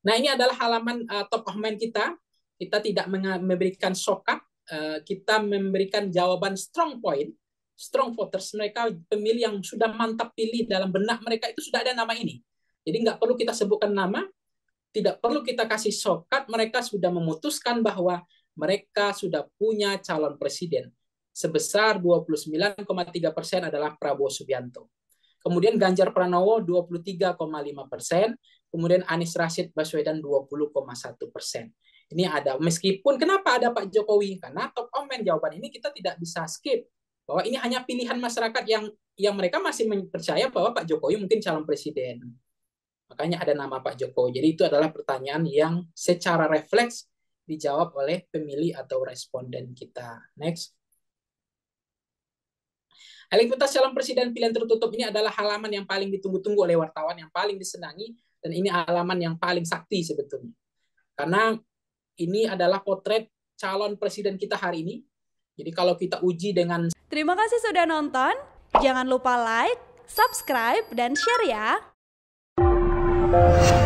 Nah, ini adalah halaman uh, top of mind kita. Kita tidak memberikan sokap, uh, eh, kita memberikan jawaban strong point, strong voters. Mereka pemilih yang sudah mantap pilih dalam benak mereka itu sudah ada nama ini. Jadi nggak perlu kita sebutkan nama, tidak perlu kita kasih sokap. Mereka sudah memutuskan bahwa mereka sudah punya calon presiden sebesar 29,3 persen adalah Prabowo Subianto. Kemudian Ganjar Pranowo 23,5 persen. Kemudian Anies Rashid Baswedan 20,1 persen. Ini ada, meskipun kenapa ada Pak Jokowi? Karena top comment jawaban ini kita tidak bisa skip. Bahwa ini hanya pilihan masyarakat yang yang mereka masih percaya bahwa Pak Jokowi mungkin calon presiden. Makanya ada nama Pak Jokowi. Jadi itu adalah pertanyaan yang secara refleks dijawab oleh pemilih atau responden kita. Next. Elektabilitas calon presiden pilihan tertutup ini adalah halaman yang paling ditunggu-tunggu oleh wartawan, yang paling disenangi, dan ini halaman yang paling sakti sebetulnya. Karena ini adalah potret calon presiden kita hari ini. Jadi kalau kita uji dengan... Terima kasih sudah nonton. Jangan lupa like, subscribe, dan share ya.